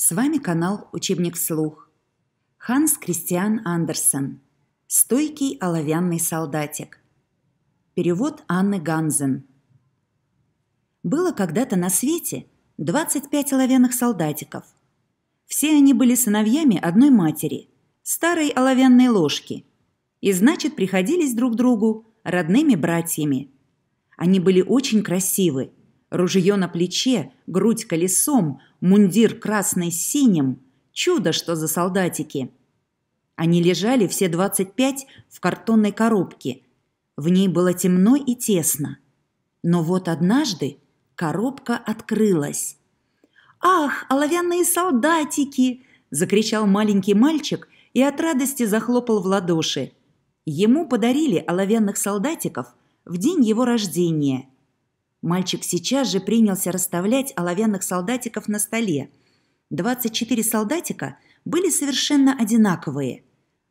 С вами канал «Учебник вслух». Ханс Кристиан Андерсен. «Стойкий оловянный солдатик». Перевод Анны Ганзен. Было когда-то на свете 25 оловянных солдатиков. Все они были сыновьями одной матери, старой оловянной ложки, и значит приходились друг другу родными братьями. Они были очень красивы – Ружье на плече, грудь колесом, мундир красный с синим. Чудо, что за солдатики. Они лежали все 25 в картонной коробке. В ней было темно и тесно. Но вот однажды коробка открылась. «Ах, оловянные солдатики!» – закричал маленький мальчик и от радости захлопал в ладоши. Ему подарили оловянных солдатиков в день его рождения – Мальчик сейчас же принялся расставлять оловянных солдатиков на столе. 24 солдатика были совершенно одинаковые,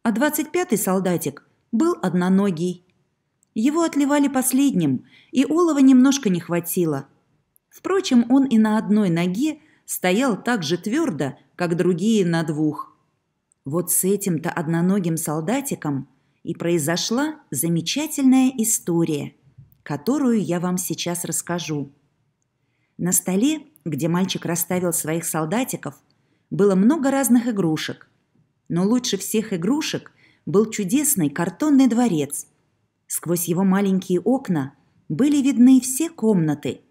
а 25-й солдатик был одноногий. Его отливали последним, и олова немножко не хватило. Впрочем, он и на одной ноге стоял так же твердо, как другие на двух. Вот с этим-то одноногим солдатиком и произошла замечательная история – которую я вам сейчас расскажу. На столе, где мальчик расставил своих солдатиков, было много разных игрушек. Но лучше всех игрушек был чудесный картонный дворец. Сквозь его маленькие окна были видны все комнаты.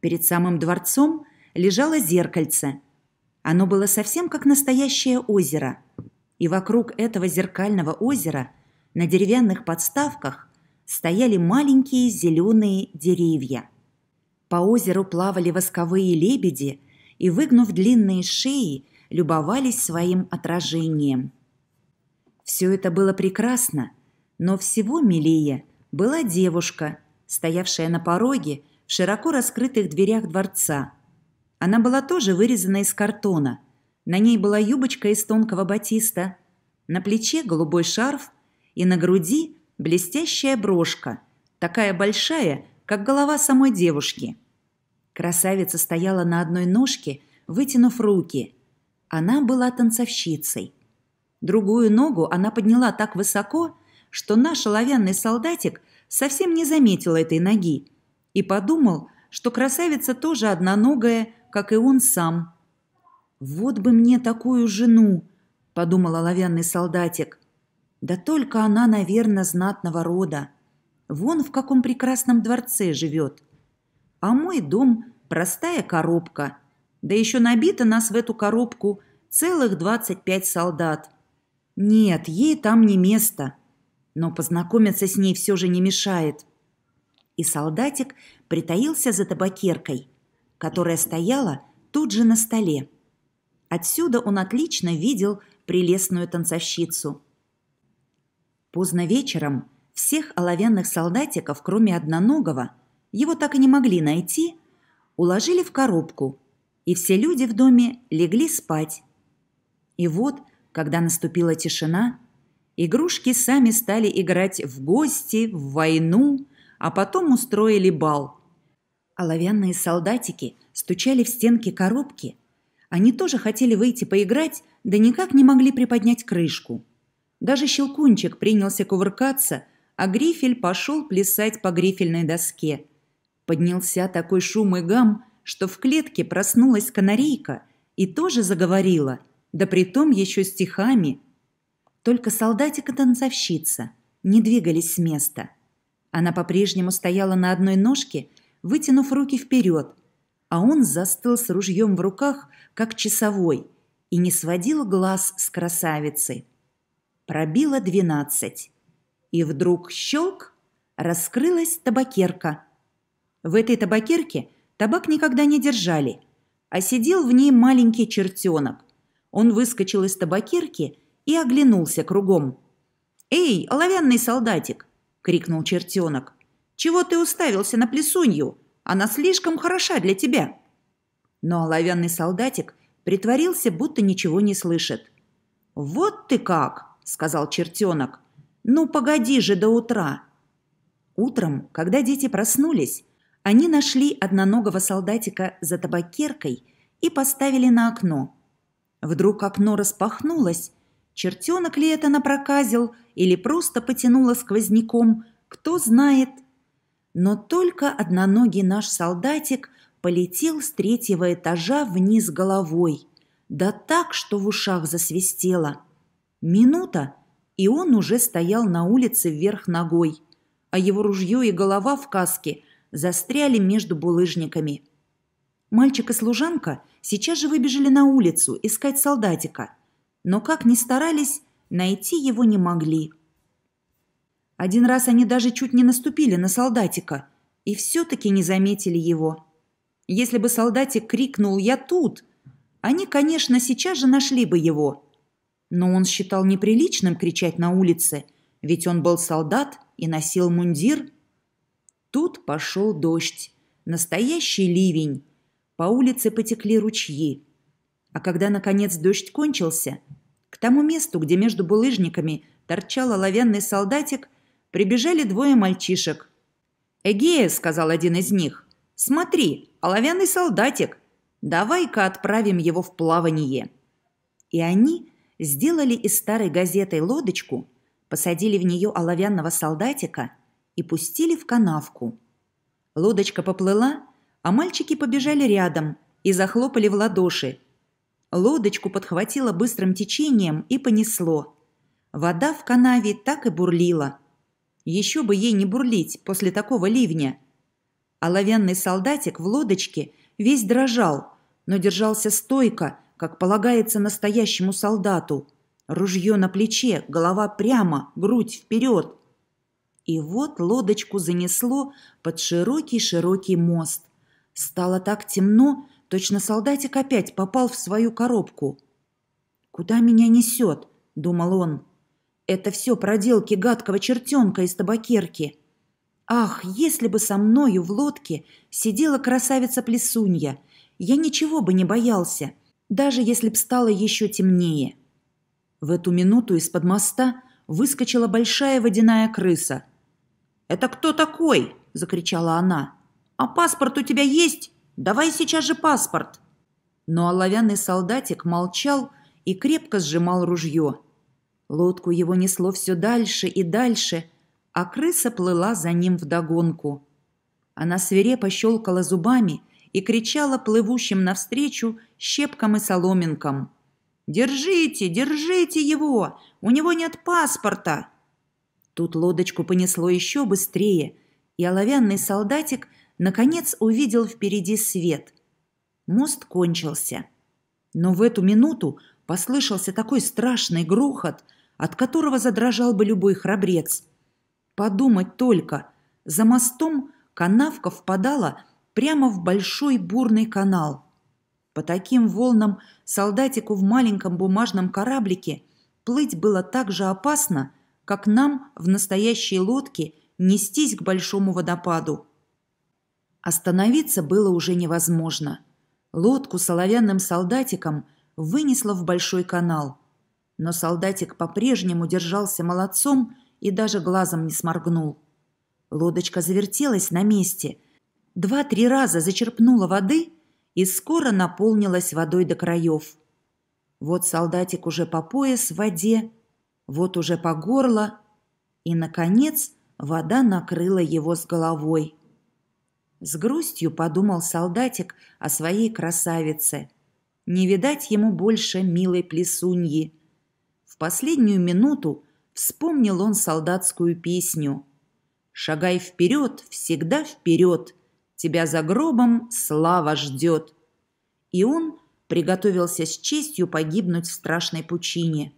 Перед самым дворцом лежало зеркальце. Оно было совсем как настоящее озеро. И вокруг этого зеркального озера на деревянных подставках стояли маленькие зеленые деревья. По озеру плавали восковые лебеди и, выгнув длинные шеи, любовались своим отражением. Все это было прекрасно, но всего милее была девушка, стоявшая на пороге в широко раскрытых дверях дворца. Она была тоже вырезана из картона. На ней была юбочка из тонкого батиста, на плече голубой шарф и на груди – блестящая брошка, такая большая, как голова самой девушки. Красавица стояла на одной ножке, вытянув руки. Она была танцовщицей. Другую ногу она подняла так высоко, что наш оловянный солдатик совсем не заметил этой ноги и подумал, что красавица тоже одноногая, как и он сам. «Вот бы мне такую жену!» – подумал оловянный солдатик. Да только она, наверное, знатного рода. Вон в каком прекрасном дворце живет. А мой дом – простая коробка. Да еще набито нас в эту коробку целых двадцать пять солдат. Нет, ей там не место. Но познакомиться с ней все же не мешает. И солдатик притаился за табакеркой, которая стояла тут же на столе. Отсюда он отлично видел прелестную танцовщицу – Поздно вечером всех оловянных солдатиков, кроме одноногого, его так и не могли найти, уложили в коробку, и все люди в доме легли спать. И вот, когда наступила тишина, игрушки сами стали играть в гости, в войну, а потом устроили бал. Оловянные солдатики стучали в стенки коробки. Они тоже хотели выйти поиграть, да никак не могли приподнять крышку – даже щелкунчик принялся кувыркаться, а грифель пошел плясать по грифельной доске. Поднялся такой шум и гам, что в клетке проснулась канарейка и тоже заговорила, да притом еще стихами. Только солдатик и танцовщица не двигались с места. Она по-прежнему стояла на одной ножке, вытянув руки вперед, а он застыл с ружьем в руках, как часовой, и не сводил глаз с красавицы – Пробило двенадцать. И вдруг щелк, раскрылась табакерка. В этой табакерке табак никогда не держали, а сидел в ней маленький чертенок. Он выскочил из табакерки и оглянулся кругом. «Эй, оловянный солдатик!» – крикнул чертенок. «Чего ты уставился на плесунью? Она слишком хороша для тебя!» Но оловянный солдатик притворился, будто ничего не слышит. «Вот ты как!» сказал чертенок. «Ну, погоди же до утра!» Утром, когда дети проснулись, они нашли одноногого солдатика за табакеркой и поставили на окно. Вдруг окно распахнулось. Чертенок ли это напроказил или просто потянуло сквозняком, кто знает. Но только одноногий наш солдатик полетел с третьего этажа вниз головой, да так, что в ушах засвистело – Минута, и он уже стоял на улице вверх ногой, а его ружье и голова в каске застряли между булыжниками. Мальчик и служанка сейчас же выбежали на улицу искать солдатика, но как ни старались, найти его не могли. Один раз они даже чуть не наступили на солдатика и все-таки не заметили его. Если бы солдатик крикнул «Я тут!», они, конечно, сейчас же нашли бы его – но он считал неприличным кричать на улице, ведь он был солдат и носил мундир. Тут пошел дождь, настоящий ливень. По улице потекли ручьи. А когда, наконец, дождь кончился, к тому месту, где между булыжниками торчал оловянный солдатик, прибежали двое мальчишек. «Эгея», — сказал один из них, — «смотри, оловянный солдатик, давай-ка отправим его в плавание». И они сделали из старой газеты лодочку, посадили в нее оловянного солдатика и пустили в канавку. Лодочка поплыла, а мальчики побежали рядом и захлопали в ладоши. Лодочку подхватило быстрым течением и понесло. Вода в канаве так и бурлила. Еще бы ей не бурлить после такого ливня. Оловянный солдатик в лодочке весь дрожал, но держался стойко – как полагается настоящему солдату. Ружье на плече, голова прямо, грудь вперед. И вот лодочку занесло под широкий-широкий мост. Стало так темно, точно солдатик опять попал в свою коробку. «Куда меня несет?» – думал он. «Это все проделки гадкого чертенка из табакерки». Ах, если бы со мною в лодке сидела красавица Плесунья, я ничего бы не боялся – даже если б стало еще темнее. В эту минуту из-под моста выскочила большая водяная крыса. «Это кто такой?» – закричала она. «А паспорт у тебя есть? Давай сейчас же паспорт!» Но оловянный солдатик молчал и крепко сжимал ружье. Лодку его несло все дальше и дальше, а крыса плыла за ним вдогонку. Она свирепо щелкала зубами – и кричала плывущим навстречу щепкам и соломинкам. «Держите, держите его! У него нет паспорта!» Тут лодочку понесло еще быстрее, и оловянный солдатик наконец увидел впереди свет. Мост кончился. Но в эту минуту послышался такой страшный грохот, от которого задрожал бы любой храбрец. Подумать только, за мостом канавка впадала прямо в большой бурный канал. По таким волнам солдатику в маленьком бумажном кораблике плыть было так же опасно, как нам в настоящей лодке нестись к большому водопаду. Остановиться было уже невозможно. Лодку соловянным солдатиком вынесло в большой канал. Но солдатик по-прежнему держался молодцом и даже глазом не сморгнул. Лодочка завертелась на месте – два-три раза зачерпнула воды и скоро наполнилась водой до краев. Вот солдатик уже по пояс в воде, вот уже по горло, и, наконец, вода накрыла его с головой. С грустью подумал солдатик о своей красавице. Не видать ему больше милой плесуньи. В последнюю минуту вспомнил он солдатскую песню «Шагай вперед, всегда вперед!» Тебя за гробом слава ждет. И он приготовился с честью погибнуть в страшной пучине.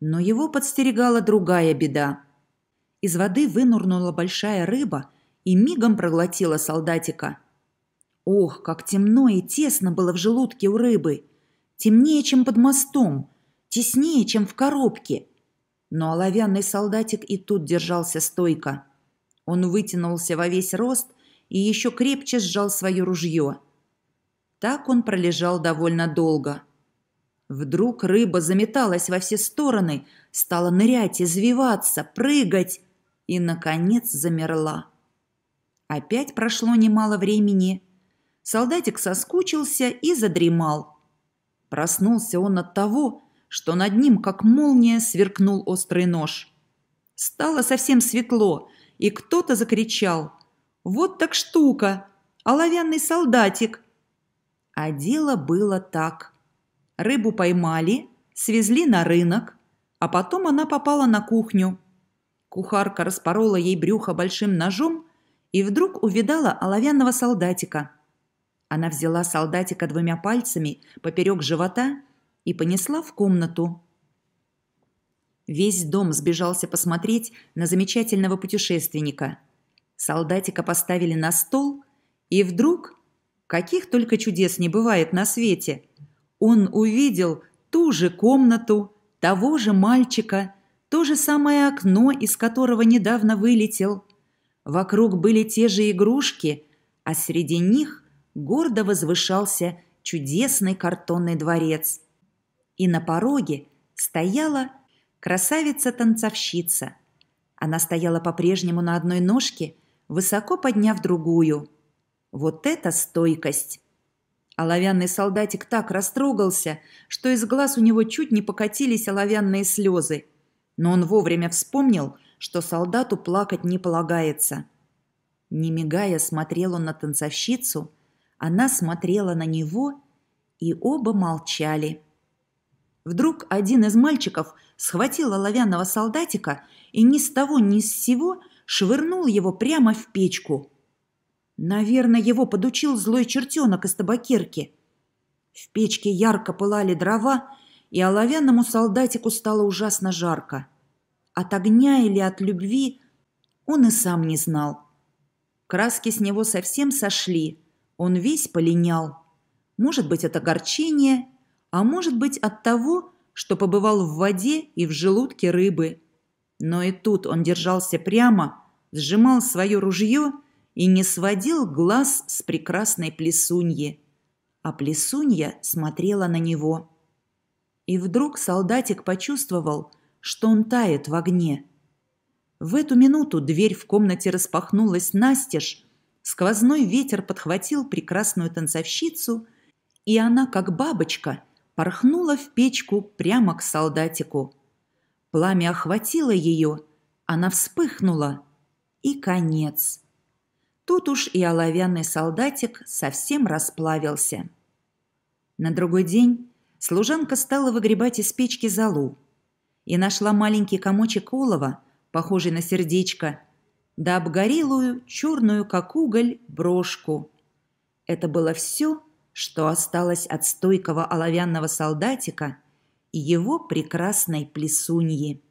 Но его подстерегала другая беда. Из воды вынурнула большая рыба и мигом проглотила солдатика. Ох, как темно и тесно было в желудке у рыбы. Темнее, чем под мостом, теснее, чем в коробке. Но оловянный солдатик и тут держался стойко. Он вытянулся во весь рост и еще крепче сжал свое ружье. Так он пролежал довольно долго. Вдруг рыба заметалась во все стороны, стала нырять, извиваться, прыгать и, наконец, замерла. Опять прошло немало времени. Солдатик соскучился и задремал. Проснулся он от того, что над ним, как молния, сверкнул острый нож. Стало совсем светло – и кто-то закричал «Вот так штука! Оловянный солдатик!» А дело было так. Рыбу поймали, свезли на рынок, а потом она попала на кухню. Кухарка распорола ей брюхо большим ножом и вдруг увидала оловянного солдатика. Она взяла солдатика двумя пальцами поперек живота и понесла в комнату. Весь дом сбежался посмотреть на замечательного путешественника. Солдатика поставили на стол, и вдруг, каких только чудес не бывает на свете, он увидел ту же комнату, того же мальчика, то же самое окно, из которого недавно вылетел. Вокруг были те же игрушки, а среди них гордо возвышался чудесный картонный дворец. И на пороге стояла Красавица-танцовщица. Она стояла по-прежнему на одной ножке, высоко подняв другую. Вот это стойкость! Оловянный солдатик так растрогался, что из глаз у него чуть не покатились оловянные слезы. Но он вовремя вспомнил, что солдату плакать не полагается. Не мигая, смотрел он на танцовщицу, она смотрела на него, и оба молчали. Вдруг один из мальчиков схватил оловянного солдатика и ни с того ни с сего швырнул его прямо в печку. Наверное, его подучил злой чертенок из табакерки. В печке ярко пылали дрова, и оловянному солдатику стало ужасно жарко. От огня или от любви он и сам не знал. Краски с него совсем сошли, он весь полинял. Может быть, от огорчения а может быть от того, что побывал в воде и в желудке рыбы. Но и тут он держался прямо, сжимал свое ружье и не сводил глаз с прекрасной плесуньи. А плесунья смотрела на него. И вдруг солдатик почувствовал, что он тает в огне. В эту минуту дверь в комнате распахнулась настежь, сквозной ветер подхватил прекрасную танцовщицу, и она, как бабочка – порхнула в печку прямо к солдатику. Пламя охватило ее, она вспыхнула. И конец. Тут уж и оловянный солдатик совсем расплавился. На другой день служанка стала выгребать из печки золу и нашла маленький комочек олова, похожий на сердечко, да обгорелую, черную, как уголь, брошку. Это было все, что осталось от стойкого оловянного солдатика и его прекрасной плесуньи.